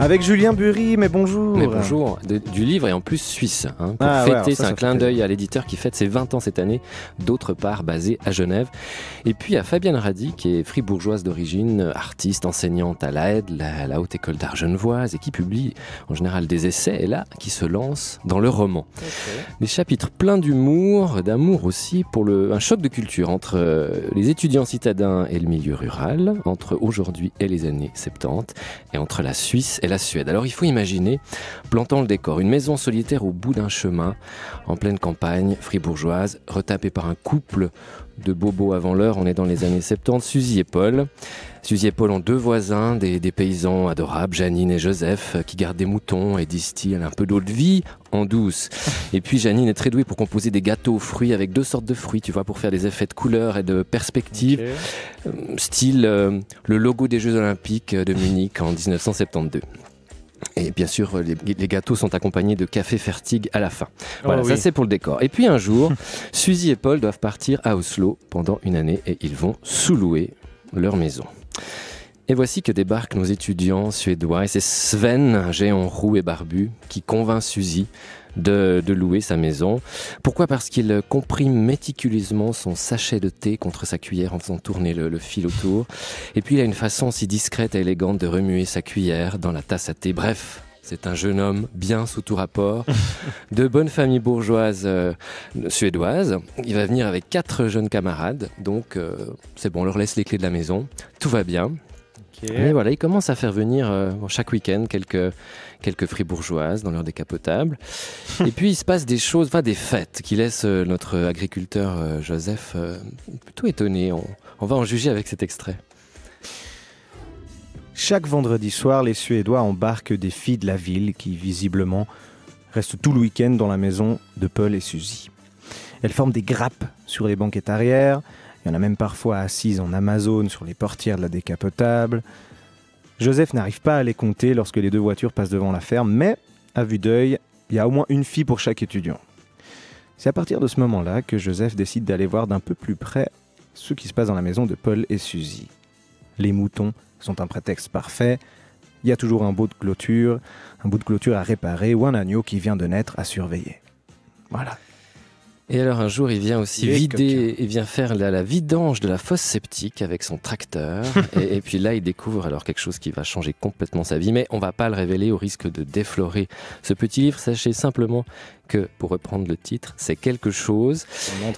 Avec Julien Burry, mais bonjour. Mais bonjour, du livre et en plus suisse. Hein, pour ah fêter, c'est un clin d'œil à l'éditeur qui fête ses 20 ans cette année, d'autre part basé à Genève. Et puis à Fabienne Radi, qui est fribourgeoise d'origine, artiste, enseignante à l'AED, la, la, Haute École d'Art Genevoise, et qui publie en général des essais, et là, qui se lance dans le roman. Des chapitres pleins d'humour, d'amour aussi, pour le, un choc de culture entre euh, les étudiants citadins et le milieu rural, entre aujourd'hui et les années 70, et entre la Suisse et la Suède. Alors il faut imaginer, plantant le décor, une maison solitaire au bout d'un chemin, en pleine campagne fribourgeoise, retapée par un couple de bobos avant l'heure, on est dans les années 70, Suzy et Paul. Suzy et Paul ont deux voisins, des, paysans adorables, Janine et Joseph, qui gardent des moutons et distillent un peu d'eau de vie en douce. Et puis Janine est très douée pour composer des gâteaux aux fruits avec deux sortes de fruits, tu vois, pour faire des effets de couleurs et de perspective, euh, style euh, le logo des Jeux Olympiques de Munich en 1972. Et bien sûr, euh, les, gâteaux sont accompagnés de café Fertig à la fin. Oh voilà, ça c'est pour le décor. Et puis un jour, Suzy et Paul doivent partir à Oslo pendant une année et ils vont sous-louer leur maison. Et voici que débarquent nos étudiants suédois. Et c'est Sven, géant roux et barbu, qui convainc Suzy de, louer sa maison. Pourquoi Parce qu'il comprime méticuleusement son sachet de thé contre sa cuillère en faisant tourner le, le, fil autour. Et puis il a une façon si discrète et élégante de remuer sa cuillère dans la tasse à thé. Bref, c'est un jeune homme bien sous tout rapport, de bonne famille bourgeoise euh, suédoise. Il va venir avec quatre jeunes camarades, donc euh, c'est bon, on leur laisse les clés de la maison, tout va bien. Et voilà, il commence à faire venir euh, chaque week-end quelques, quelques fribourgeoises dans leur décapotable. et puis il se passe des choses, enfin des fêtes, qui laissent notre agriculteur Joseph plutôt étonné. on va en juger avec cet extrait. Chaque vendredi soir, les Suédois embarquent des filles de la ville qui, visiblement, restent tout le week-end dans la maison de Paul et Suzy. Elles forment des grappes sur les banquettes arrière, il y en a même parfois assises en Amazone sur les portières de la décapotable. Joseph n'arrive pas à les compter lorsque les deux voitures passent devant la ferme, mais à vue d'œil, il y a au moins une fille pour chaque étudiant. C'est à partir de ce moment-là que Joseph décide d'aller voir d'un peu plus près ce qui se passe dans la maison de Paul et Suzy les moutons sont un prétexte parfait. Il y a toujours un bout de clôture, un bout de clôture à réparer ou un agneau qui vient de naître à surveiller. Voilà. Et alors un jour, il vient aussi vider, il vient faire la, vidange de la fosse sceptique avec son tracteur. et, puis là, il découvre alors quelque chose qui va changer complètement sa vie. Mais on va pas le révéler au risque de déflorer ce petit livre. Sachez simplement que, pour reprendre le titre, c'est quelque chose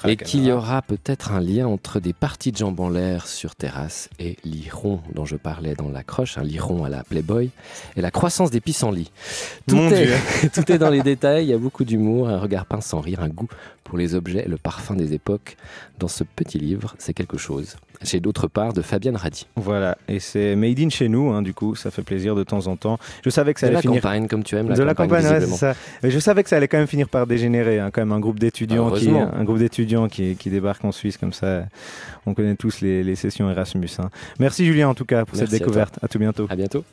et qu'il y aura peut-être un lien entre des parties de jambes en l'air sur terrasse et l'iron dont je parlais dans la croche, un liron à la Playboy, et la croissance des pissenlits. Tout, Mon est, tout est dans les détails, il y a beaucoup d'humour, un regard pince sans rire, un goût pour les objets le parfum des époques dans ce petit livre, c'est quelque chose. C'est d'autre part de Fabienne Radi. Voilà, et c'est made in chez nous, hein, du coup, ça fait plaisir de temps en temps. Je savais que ça de allait la campagne, comme tu aimes, la de campagne, la ça. Je savais que ça allait quand même finir par dégénérer, hein, quand même un groupe d'étudiants qui, un groupe d'étudiants qui, qui débarque en Suisse comme ça. On connaît tous les, sessions Erasmus. Hein. Merci Julien en tout cas pour cette découverte. À, à tout bientôt. À bientôt.